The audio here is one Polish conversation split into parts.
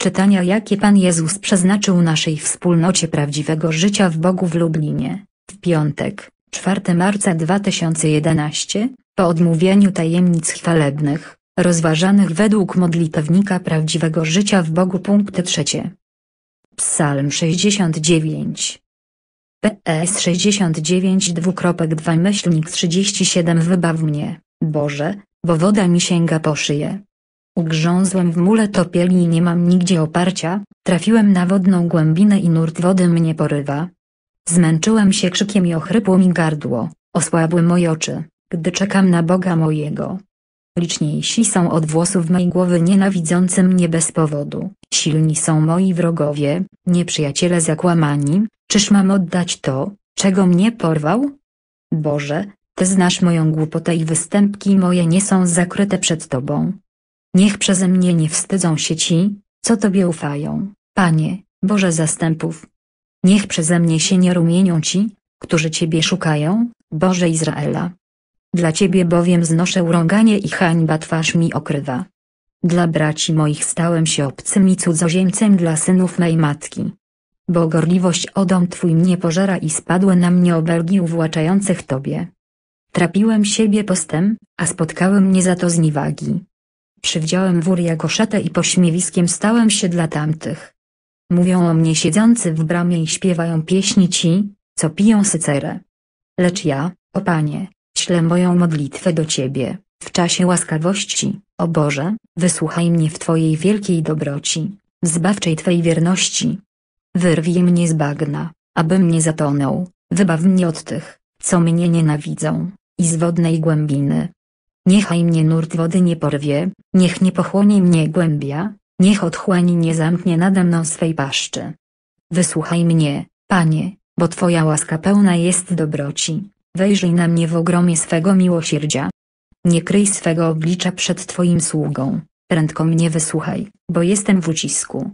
czytania jakie Pan Jezus przeznaczył naszej wspólnocie prawdziwego życia w Bogu w Lublinie, w piątek, 4 marca 2011, po odmówieniu tajemnic chwalebnych, rozważanych według modlitewnika prawdziwego życia w Bogu punkty trzecie. Psalm 69 PS 69 2.2 myślnik 37 Wybaw mnie, Boże, bo woda mi sięga po szyję. Ugrzązłem w mule topieli i nie mam nigdzie oparcia, trafiłem na wodną głębinę i nurt wody mnie porywa. Zmęczyłem się krzykiem i ochrypło mi gardło, osłabły moje oczy, gdy czekam na Boga mojego. Liczniejsi są od włosów mej głowy nienawidzący mnie bez powodu, silni są moi wrogowie, nieprzyjaciele zakłamani, czyż mam oddać to, czego mnie porwał? Boże, Ty znasz moją głupotę i występki moje nie są zakryte przed Tobą. Niech przeze mnie nie wstydzą się ci, co Tobie ufają, Panie, Boże zastępów. Niech przeze mnie się nie rumienią ci, którzy Ciebie szukają, Boże Izraela. Dla Ciebie bowiem znoszę urąganie i hańba twarz mi okrywa. Dla braci moich stałem się obcym i cudzoziemcem dla synów mej matki. Bo gorliwość o dom Twój mnie pożera i spadły na mnie obelgi uwłaczających Tobie. Trapiłem siebie postem, a spotkały mnie za to zniwagi. Przywdziałem wór jako szatę i pośmiewiskiem stałem się dla tamtych. Mówią o mnie siedzący w bramie i śpiewają pieśni ci, co piją sycerę. Lecz ja, o Panie, ślę moją modlitwę do Ciebie, w czasie łaskawości, o Boże, wysłuchaj mnie w Twojej wielkiej dobroci, w zbawczej Twojej wierności. Wyrwij mnie z bagna, abym nie zatonął, wybaw mnie od tych, co mnie nienawidzą, i z wodnej głębiny, Niechaj mnie nurt wody nie porwie, niech nie pochłonie mnie głębia, niech otchłani nie zamknie nade mną swej paszczy. Wysłuchaj mnie, Panie, bo Twoja łaska pełna jest dobroci, wejrzyj na mnie w ogromie swego miłosierdzia. Nie kryj swego oblicza przed Twoim sługą, prędko mnie wysłuchaj, bo jestem w ucisku.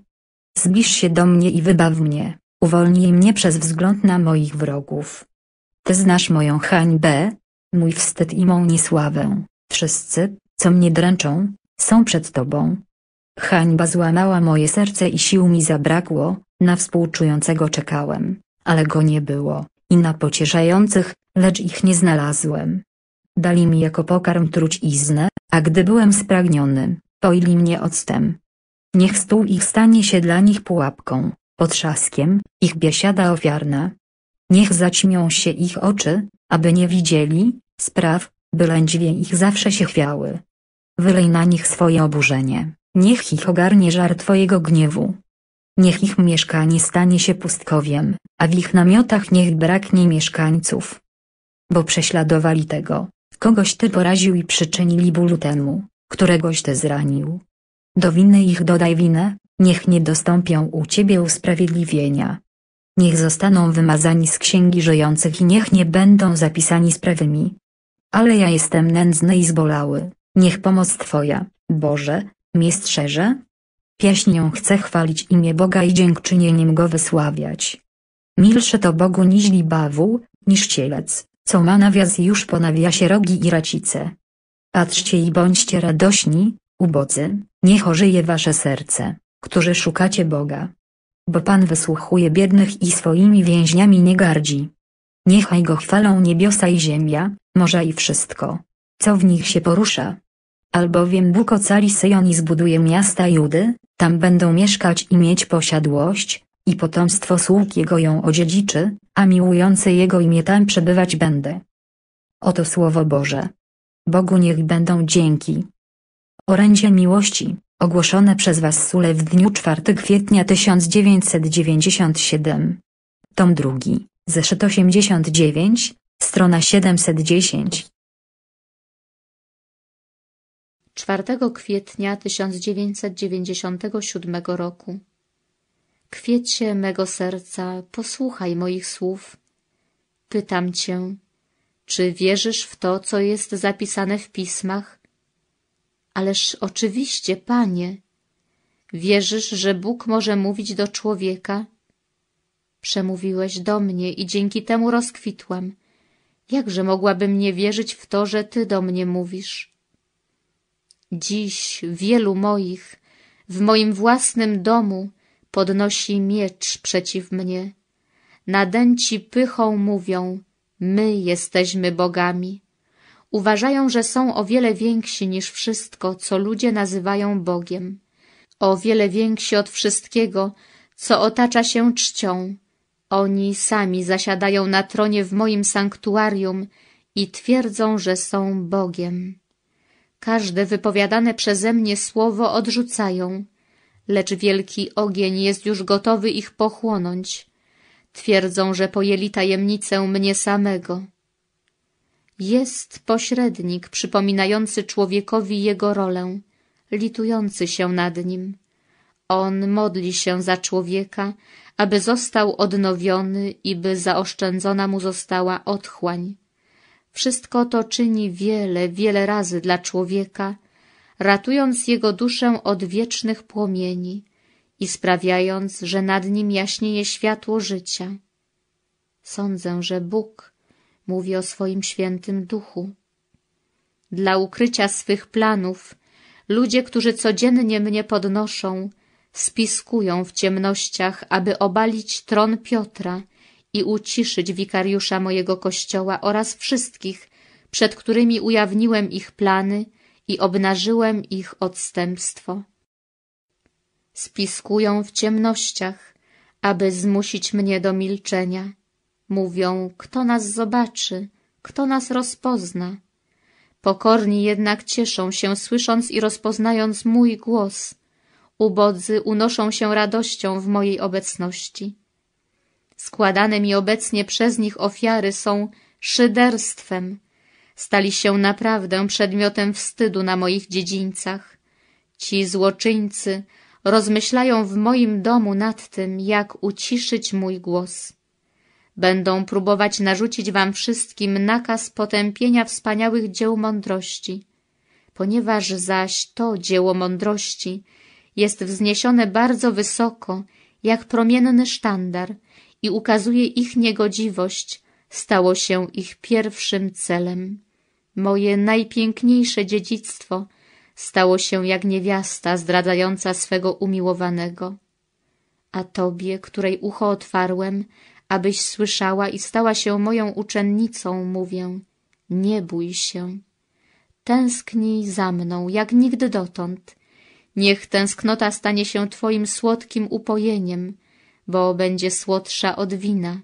Zbliż się do mnie i wybaw mnie, uwolnij mnie przez wzgląd na moich wrogów. Ty znasz moją hańbę, mój wstyd i mą niesławę. Wszyscy, co mnie dręczą, są przed tobą. Hańba złamała moje serce i sił mi zabrakło, na współczującego czekałem, ale go nie było, i na pocieszających, lecz ich nie znalazłem. Dali mi jako pokarm truciznę, a gdy byłem spragniony, poili mnie octem. Niech stół ich stanie się dla nich pułapką, potrzaskiem, ich biesiada ofiarna. Niech zaćmią się ich oczy, aby nie widzieli, spraw, Bylędźwie ich zawsze się chwiały. Wylej na nich swoje oburzenie, niech ich ogarnie żar twojego gniewu. Niech ich mieszkanie stanie się pustkowiem, a w ich namiotach niech braknie mieszkańców. Bo prześladowali tego, kogoś ty poraził i przyczynili bólu temu, któregoś ty zranił. Do winy ich dodaj winę, niech nie dostąpią u ciebie usprawiedliwienia. Niech zostaną wymazani z księgi żyjących i niech nie będą zapisani z prawymi ale ja jestem nędzny i zbolały, niech pomoc Twoja, Boże, mnie strzeże. Pieśnią chcę chwalić imię Boga i dziękczynieniem Go wysławiać. Milsze to Bogu niźli libawu, niż cielec, co ma nawias już po nawiasie rogi i racice. Patrzcie i bądźcie radośni, ubodzy, niech ożyje wasze serce, którzy szukacie Boga. Bo Pan wysłuchuje biednych i swoimi więźniami nie gardzi. Niechaj Go chwalą niebiosa i ziemia, morza i wszystko, co w nich się porusza. Albowiem Bóg ocali Syjon i zbuduje miasta Judy, tam będą mieszkać i mieć posiadłość, i potomstwo sług Jego ją odziedziczy, a miłujący Jego imię tam przebywać będę. Oto Słowo Boże. Bogu niech będą dzięki. Orędzie miłości, ogłoszone przez Was Sule w dniu 4 kwietnia 1997. Tom drugi, zeszyt 89, Strona 710. 4 kwietnia 1997 roku. Kwiecie mego serca, posłuchaj moich słów. Pytam cię, czy wierzysz w to, co jest zapisane w pismach? Ależ oczywiście, panie. Wierzysz, że Bóg może mówić do człowieka? Przemówiłeś do mnie i dzięki temu rozkwitłam Jakże mogłabym nie wierzyć w to, że Ty do mnie mówisz? Dziś wielu moich, w moim własnym domu, podnosi miecz przeciw mnie. Nadęci pychą mówią, my jesteśmy bogami. Uważają, że są o wiele więksi niż wszystko, co ludzie nazywają Bogiem. O wiele więksi od wszystkiego, co otacza się czcią oni sami zasiadają na tronie w moim sanktuarium i twierdzą, że są Bogiem. Każde wypowiadane przeze mnie słowo odrzucają, lecz wielki ogień jest już gotowy ich pochłonąć. Twierdzą, że pojęli tajemnicę mnie samego. Jest pośrednik przypominający człowiekowi jego rolę, litujący się nad nim. On modli się za człowieka, aby został odnowiony i by zaoszczędzona mu została otchłań. Wszystko to czyni wiele, wiele razy dla człowieka, ratując jego duszę od wiecznych płomieni i sprawiając, że nad nim jaśnieje światło życia. Sądzę, że Bóg mówi o swoim świętym duchu. Dla ukrycia swych planów ludzie, którzy codziennie mnie podnoszą, spiskują w ciemnościach, aby obalić tron Piotra i uciszyć wikariusza mojego kościoła oraz wszystkich, przed którymi ujawniłem ich plany i obnażyłem ich odstępstwo. Spiskują w ciemnościach, aby zmusić mnie do milczenia. Mówią, kto nas zobaczy, kto nas rozpozna. Pokorni jednak cieszą się, słysząc i rozpoznając mój głos – ubodzy unoszą się radością w mojej obecności. Składane mi obecnie przez nich ofiary są szyderstwem. Stali się naprawdę przedmiotem wstydu na moich dziedzińcach. Ci złoczyńcy rozmyślają w moim domu nad tym, jak uciszyć mój głos. Będą próbować narzucić wam wszystkim nakaz potępienia wspaniałych dzieł mądrości. Ponieważ zaś to dzieło mądrości jest wzniesione bardzo wysoko, jak promienny sztandar i ukazuje ich niegodziwość, stało się ich pierwszym celem. Moje najpiękniejsze dziedzictwo stało się jak niewiasta zdradzająca swego umiłowanego. A tobie, której ucho otwarłem, abyś słyszała i stała się moją uczennicą, mówię, nie bój się. Tęsknij za mną, jak nigdy dotąd Niech tęsknota stanie się Twoim słodkim upojeniem, bo będzie słodsza od wina.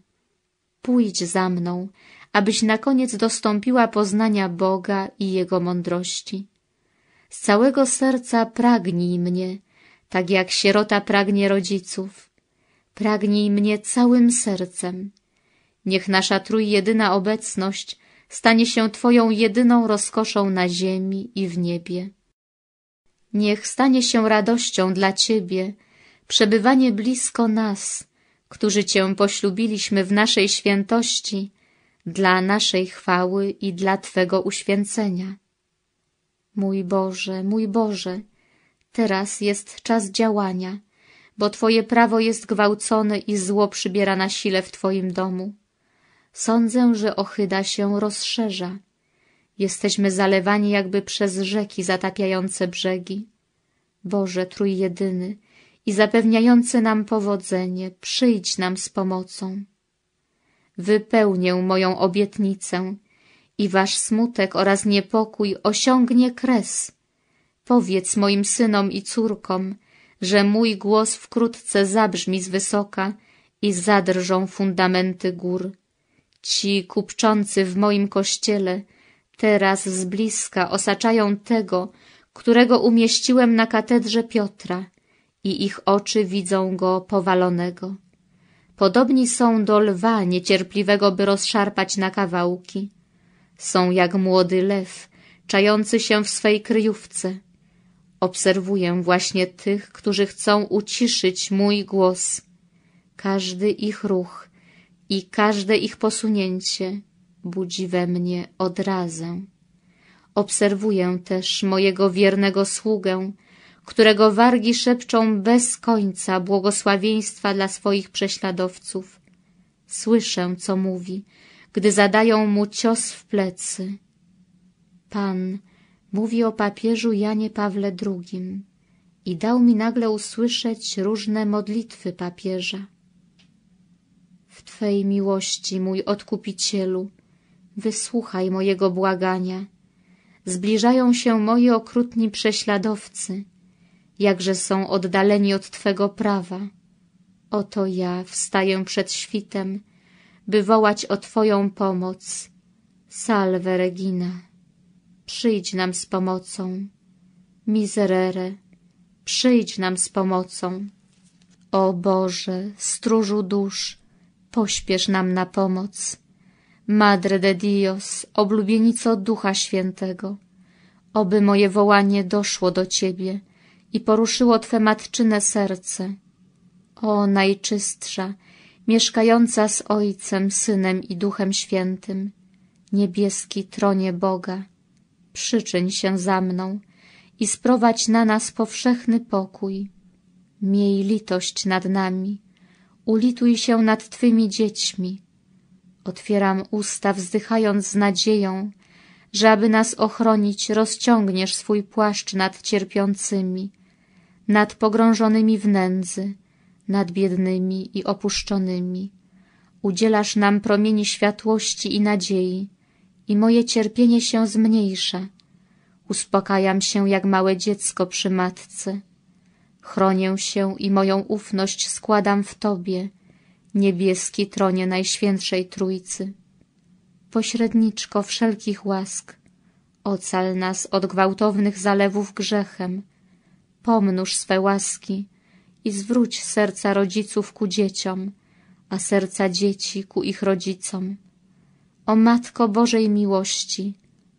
Pójdź za mną, abyś na koniec dostąpiła poznania Boga i Jego mądrości. Z całego serca pragnij mnie, tak jak sierota pragnie rodziców. Pragnij mnie całym sercem. Niech nasza trójjedyna obecność stanie się Twoją jedyną rozkoszą na ziemi i w niebie. Niech stanie się radością dla Ciebie przebywanie blisko nas, którzy Cię poślubiliśmy w naszej świętości, dla naszej chwały i dla Twego uświęcenia. Mój Boże, mój Boże, teraz jest czas działania, bo Twoje prawo jest gwałcone i zło przybiera na sile w Twoim domu. Sądzę, że ochyda się rozszerza Jesteśmy zalewani jakby przez rzeki zatapiające brzegi. Boże Trójjedyny i zapewniający nam powodzenie, przyjdź nam z pomocą. Wypełnię moją obietnicę i wasz smutek oraz niepokój osiągnie kres. Powiedz moim synom i córkom, że mój głos wkrótce zabrzmi z wysoka i zadrżą fundamenty gór. Ci kupczący w moim kościele – teraz z bliska osaczają tego, którego umieściłem na katedrze Piotra i ich oczy widzą go powalonego. Podobni są do lwa niecierpliwego, by rozszarpać na kawałki. Są jak młody lew, czający się w swej kryjówce. Obserwuję właśnie tych, którzy chcą uciszyć mój głos. Każdy ich ruch i każde ich posunięcie budzi we mnie odrazę. Obserwuję też mojego wiernego sługę, którego wargi szepczą bez końca błogosławieństwa dla swoich prześladowców. Słyszę, co mówi, gdy zadają mu cios w plecy. Pan mówi o papieżu Janie Pawle II i dał mi nagle usłyszeć różne modlitwy papieża. W Twej miłości, mój Odkupicielu, wysłuchaj mojego błagania. Zbliżają się moi okrutni prześladowcy, jakże są oddaleni od Twego prawa. Oto ja wstaję przed świtem, by wołać o Twoją pomoc. Salve Regina, przyjdź nam z pomocą. Miserere, przyjdź nam z pomocą. O Boże, stróżu dusz, pośpiesz nam na pomoc. Madre de Dios, oblubienico Ducha Świętego, oby moje wołanie doszło do Ciebie i poruszyło Twe matczyne serce. O Najczystsza, mieszkająca z Ojcem, Synem i Duchem Świętym, niebieski tronie Boga, przyczyń się za mną i sprowadź na nas powszechny pokój. Miej litość nad nami, ulituj się nad Twymi dziećmi, Otwieram usta, wzdychając z nadzieją, że aby nas ochronić, rozciągniesz swój płaszcz nad cierpiącymi, nad pogrążonymi w nędzy, nad biednymi i opuszczonymi. Udzielasz nam promieni światłości i nadziei i moje cierpienie się zmniejsza. Uspokajam się jak małe dziecko przy matce. Chronię się i moją ufność składam w Tobie, niebieski tronie Najświętszej Trójcy. Pośredniczko wszelkich łask, ocal nas od gwałtownych zalewów grzechem, pomnóż swe łaski i zwróć serca rodziców ku dzieciom, a serca dzieci ku ich rodzicom. O Matko Bożej Miłości,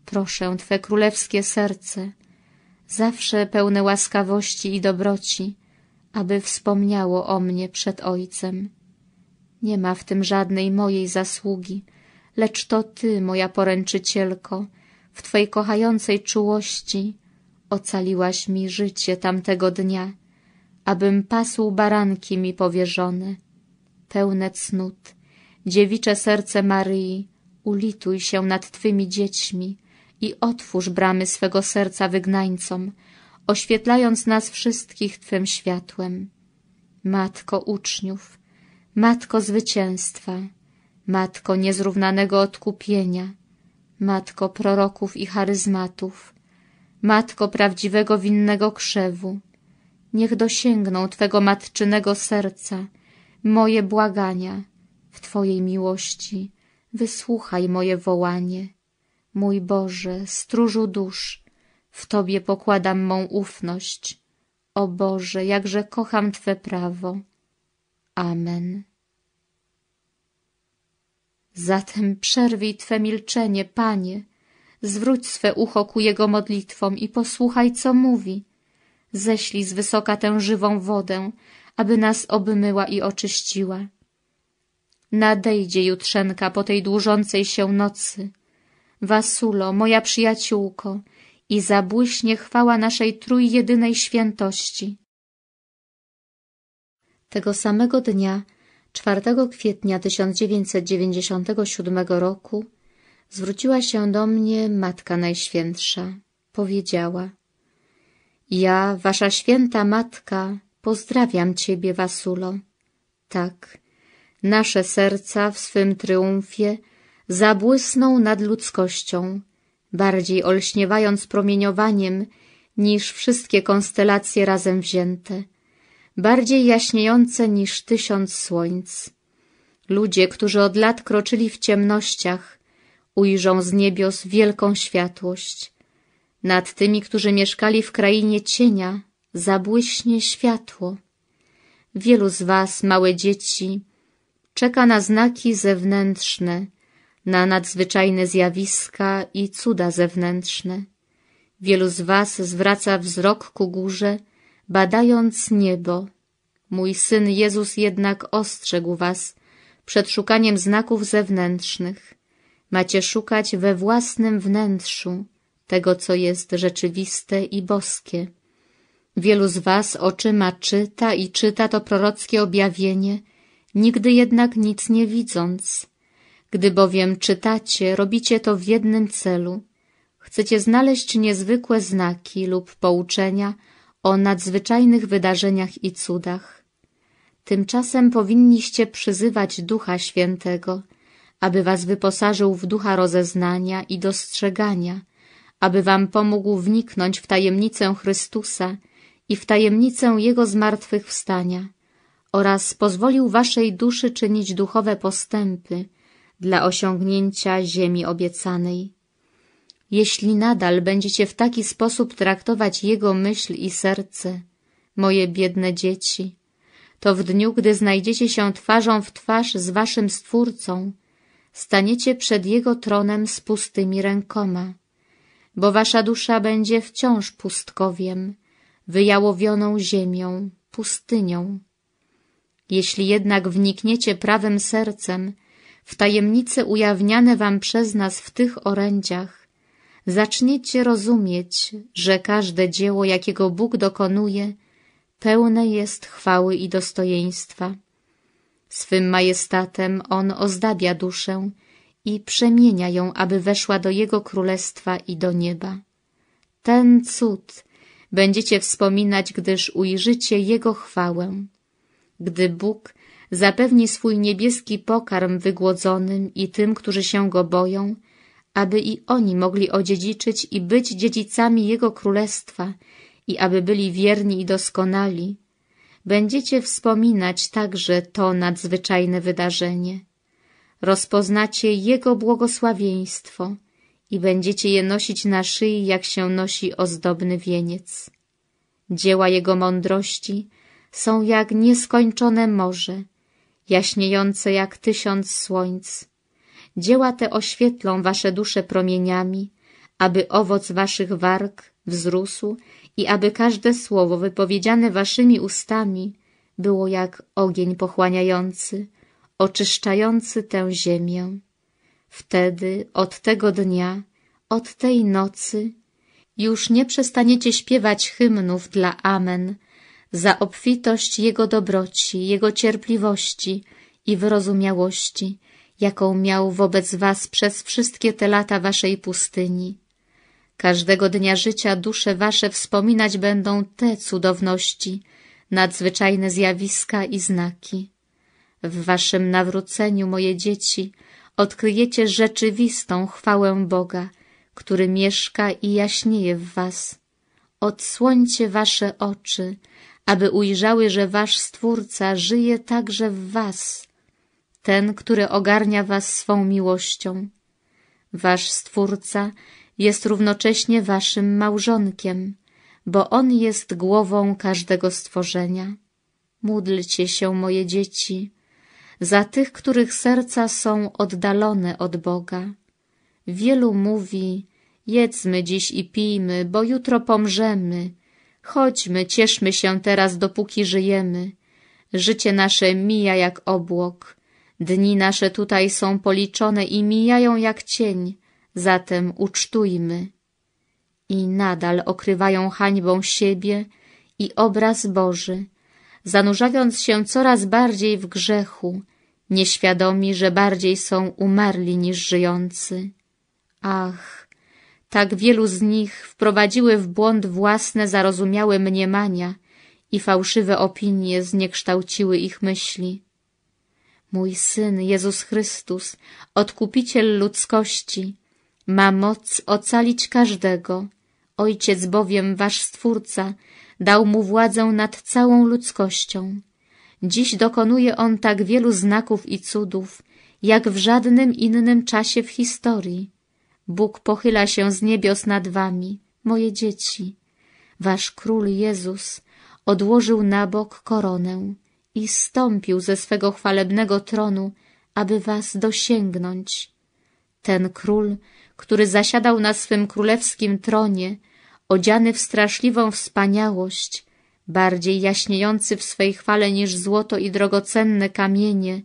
proszę Twe królewskie serce, zawsze pełne łaskawości i dobroci, aby wspomniało o mnie przed Ojcem. Nie ma w tym żadnej mojej zasługi, lecz to Ty, moja poręczycielko, w Twojej kochającej czułości ocaliłaś mi życie tamtego dnia, abym pasł baranki mi powierzone. Pełne cnót, dziewicze serce Maryi, ulituj się nad Twymi dziećmi i otwórz bramy swego serca wygnańcom, oświetlając nas wszystkich Twym światłem. Matko uczniów, Matko zwycięstwa, Matko niezrównanego odkupienia, Matko proroków i charyzmatów, Matko prawdziwego winnego krzewu, niech dosięgną Twego matczynego serca, moje błagania, w Twojej miłości, wysłuchaj moje wołanie. Mój Boże, stróżu dusz, w Tobie pokładam mą ufność. O Boże, jakże kocham Twe prawo. Amen. Zatem przerwij Twe milczenie, Panie, zwróć swe ucho ku Jego modlitwom i posłuchaj, co mówi. Ześlij z wysoka tę żywą wodę, aby nas obmyła i oczyściła. Nadejdzie jutrzenka po tej dłużącej się nocy. Wasulo, moja przyjaciółko, i zabłyśnie chwała naszej trójjedynej świętości. Tego samego dnia, 4 kwietnia 1997 roku, zwróciła się do mnie Matka Najświętsza. Powiedziała Ja, Wasza Święta Matka, pozdrawiam Ciebie, Wasulo. Tak, nasze serca w swym tryumfie zabłysną nad ludzkością, bardziej olśniewając promieniowaniem niż wszystkie konstelacje razem wzięte – bardziej jaśniejące niż tysiąc słońc. Ludzie, którzy od lat kroczyli w ciemnościach, ujrzą z niebios wielką światłość. Nad tymi, którzy mieszkali w krainie cienia, zabłyśnie światło. Wielu z was, małe dzieci, czeka na znaki zewnętrzne, na nadzwyczajne zjawiska i cuda zewnętrzne. Wielu z was zwraca wzrok ku górze, badając niebo. Mój Syn Jezus jednak ostrzegł was przed szukaniem znaków zewnętrznych. Macie szukać we własnym wnętrzu tego, co jest rzeczywiste i boskie. Wielu z was oczyma czyta i czyta to prorockie objawienie, nigdy jednak nic nie widząc. Gdy bowiem czytacie, robicie to w jednym celu. Chcecie znaleźć niezwykłe znaki lub pouczenia, o nadzwyczajnych wydarzeniach i cudach. Tymczasem powinniście przyzywać Ducha Świętego, aby was wyposażył w ducha rozeznania i dostrzegania, aby wam pomógł wniknąć w tajemnicę Chrystusa i w tajemnicę Jego zmartwychwstania oraz pozwolił waszej duszy czynić duchowe postępy dla osiągnięcia ziemi obiecanej. Jeśli nadal będziecie w taki sposób traktować jego myśl i serce, moje biedne dzieci, to w dniu, gdy znajdziecie się twarzą w twarz z waszym Stwórcą, staniecie przed jego tronem z pustymi rękoma, bo wasza dusza będzie wciąż pustkowiem, wyjałowioną ziemią, pustynią. Jeśli jednak wnikniecie prawym sercem w tajemnice ujawniane wam przez nas w tych orędziach, zaczniecie rozumieć, że każde dzieło, jakiego Bóg dokonuje, pełne jest chwały i dostojeństwa. Swym majestatem On ozdabia duszę i przemienia ją, aby weszła do Jego królestwa i do nieba. Ten cud będziecie wspominać, gdyż ujrzycie Jego chwałę. Gdy Bóg zapewni swój niebieski pokarm wygłodzonym i tym, którzy się Go boją, aby i oni mogli odziedziczyć i być dziedzicami Jego Królestwa i aby byli wierni i doskonali, będziecie wspominać także to nadzwyczajne wydarzenie. Rozpoznacie Jego błogosławieństwo i będziecie je nosić na szyi, jak się nosi ozdobny wieniec. Dzieła Jego mądrości są jak nieskończone morze, jaśniejące jak tysiąc słońc, Dzieła te oświetlą wasze dusze promieniami, aby owoc waszych warg wzrósł i aby każde słowo wypowiedziane waszymi ustami było jak ogień pochłaniający, oczyszczający tę ziemię. Wtedy, od tego dnia, od tej nocy, już nie przestaniecie śpiewać hymnów dla Amen, za obfitość Jego dobroci, Jego cierpliwości i wyrozumiałości, jaką miał wobec was przez wszystkie te lata waszej pustyni. Każdego dnia życia dusze wasze wspominać będą te cudowności, nadzwyczajne zjawiska i znaki. W waszym nawróceniu, moje dzieci, odkryjecie rzeczywistą chwałę Boga, który mieszka i jaśnieje w was. Odsłońcie wasze oczy, aby ujrzały, że wasz Stwórca żyje także w was ten, który ogarnia was swą miłością. Wasz Stwórca jest równocześnie waszym małżonkiem, bo On jest głową każdego stworzenia. Módlcie się, moje dzieci, za tych, których serca są oddalone od Boga. Wielu mówi, jedzmy dziś i pijmy, bo jutro pomrzemy. Chodźmy, cieszmy się teraz, dopóki żyjemy. Życie nasze mija jak obłok. Dni nasze tutaj są policzone i mijają jak cień, zatem ucztujmy. I nadal okrywają hańbą siebie i obraz Boży, zanurzając się coraz bardziej w grzechu, nieświadomi, że bardziej są umarli niż żyjący. Ach, tak wielu z nich wprowadziły w błąd własne zarozumiałe mniemania i fałszywe opinie zniekształciły ich myśli. Mój Syn, Jezus Chrystus, Odkupiciel ludzkości, ma moc ocalić każdego. Ojciec bowiem, wasz Stwórca, dał mu władzę nad całą ludzkością. Dziś dokonuje on tak wielu znaków i cudów, jak w żadnym innym czasie w historii. Bóg pochyla się z niebios nad wami, moje dzieci. Wasz Król Jezus odłożył na bok koronę i stąpił ze swego chwalebnego tronu, aby was dosięgnąć. Ten król, który zasiadał na swym królewskim tronie, odziany w straszliwą wspaniałość, bardziej jaśniejący w swej chwale niż złoto i drogocenne kamienie,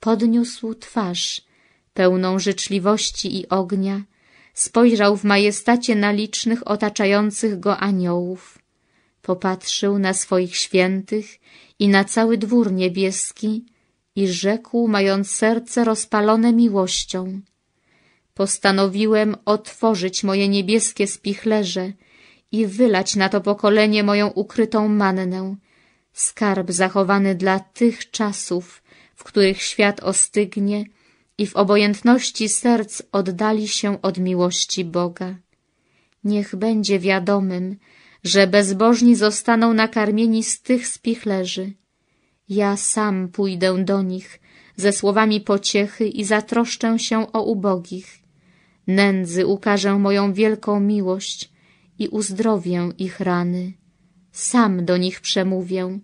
podniósł twarz, pełną życzliwości i ognia, spojrzał w majestacie na licznych otaczających go aniołów popatrzył na swoich świętych i na cały dwór niebieski i rzekł, mając serce rozpalone miłością. Postanowiłem otworzyć moje niebieskie spichlerze i wylać na to pokolenie moją ukrytą mannę, skarb zachowany dla tych czasów, w których świat ostygnie i w obojętności serc oddali się od miłości Boga. Niech będzie wiadomym, że bezbożni zostaną nakarmieni z tych spichlerzy. Ja sam pójdę do nich ze słowami pociechy i zatroszczę się o ubogich. Nędzy ukażę moją wielką miłość i uzdrowię ich rany. Sam do nich przemówię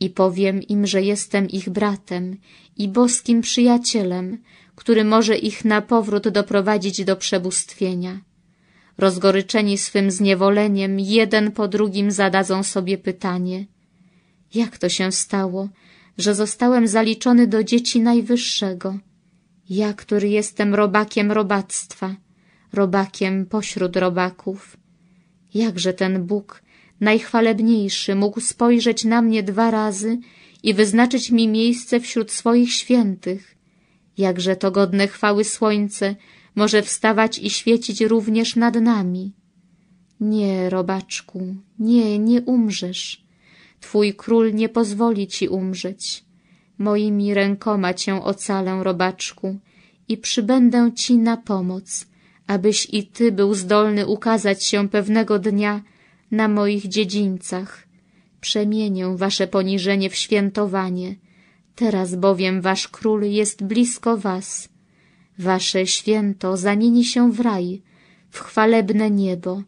i powiem im, że jestem ich bratem i boskim przyjacielem, który może ich na powrót doprowadzić do przebóstwienia. Rozgoryczeni swym zniewoleniem, jeden po drugim zadadzą sobie pytanie. Jak to się stało, że zostałem zaliczony do dzieci najwyższego? Ja, który jestem robakiem robactwa, robakiem pośród robaków. Jakże ten Bóg, najchwalebniejszy, mógł spojrzeć na mnie dwa razy i wyznaczyć mi miejsce wśród swoich świętych. Jakże to godne chwały słońce, może wstawać i świecić również nad nami. Nie, robaczku, nie, nie umrzesz. Twój król nie pozwoli ci umrzeć. Moimi rękoma cię ocalę, robaczku, i przybędę ci na pomoc, abyś i ty był zdolny ukazać się pewnego dnia na moich dziedzińcach. Przemienię wasze poniżenie w świętowanie. Teraz bowiem wasz król jest blisko was. Wasze święto zamieni się w raj, w chwalebne niebo,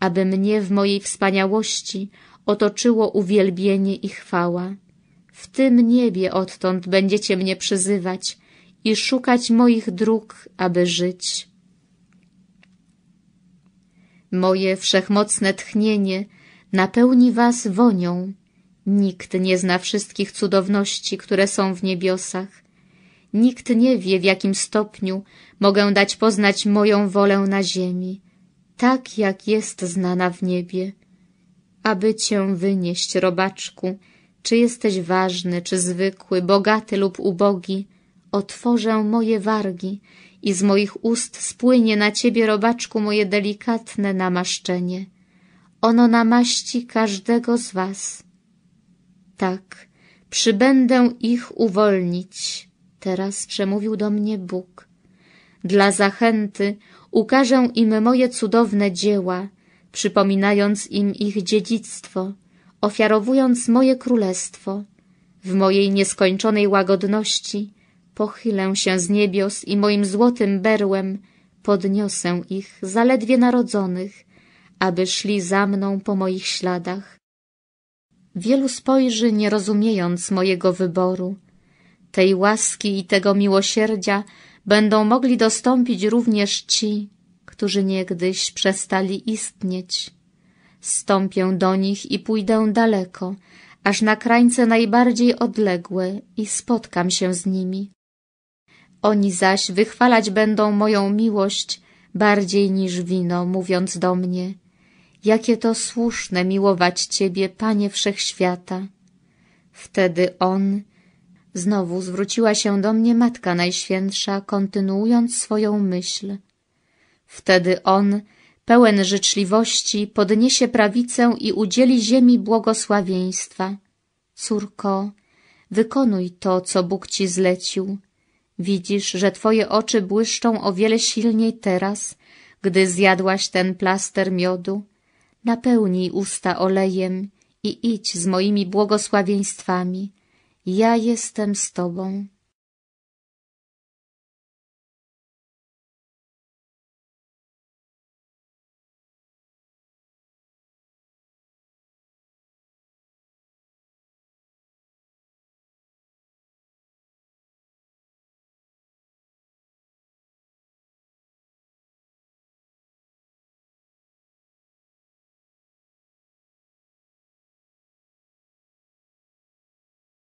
aby mnie w mojej wspaniałości otoczyło uwielbienie i chwała. W tym niebie odtąd będziecie mnie przyzywać i szukać moich dróg, aby żyć. Moje wszechmocne tchnienie napełni was wonią. Nikt nie zna wszystkich cudowności, które są w niebiosach, Nikt nie wie, w jakim stopniu mogę dać poznać moją wolę na ziemi, tak jak jest znana w niebie. Aby cię wynieść, robaczku, czy jesteś ważny, czy zwykły, bogaty lub ubogi, otworzę moje wargi i z moich ust spłynie na ciebie, robaczku, moje delikatne namaszczenie. Ono namaści każdego z was. Tak, przybędę ich uwolnić teraz przemówił do mnie Bóg. Dla zachęty ukażę im moje cudowne dzieła, przypominając im ich dziedzictwo, ofiarowując moje królestwo. W mojej nieskończonej łagodności pochylę się z niebios i moim złotym berłem podniosę ich, zaledwie narodzonych, aby szli za mną po moich śladach. Wielu spojrzy, nie rozumiejąc mojego wyboru, tej łaski i tego miłosierdzia będą mogli dostąpić również ci, którzy niegdyś przestali istnieć. Stąpię do nich i pójdę daleko, aż na krańce najbardziej odległe i spotkam się z nimi. Oni zaś wychwalać będą moją miłość bardziej niż wino, mówiąc do mnie jakie to słuszne miłować Ciebie, Panie Wszechświata. Wtedy On Znowu zwróciła się do mnie Matka Najświętsza, kontynuując swoją myśl. Wtedy on, pełen życzliwości, podniesie prawicę i udzieli ziemi błogosławieństwa. Córko, wykonuj to, co Bóg ci zlecił. Widzisz, że twoje oczy błyszczą o wiele silniej teraz, gdy zjadłaś ten plaster miodu. Napełnij usta olejem i idź z moimi błogosławieństwami. Ja jestem z Tobą.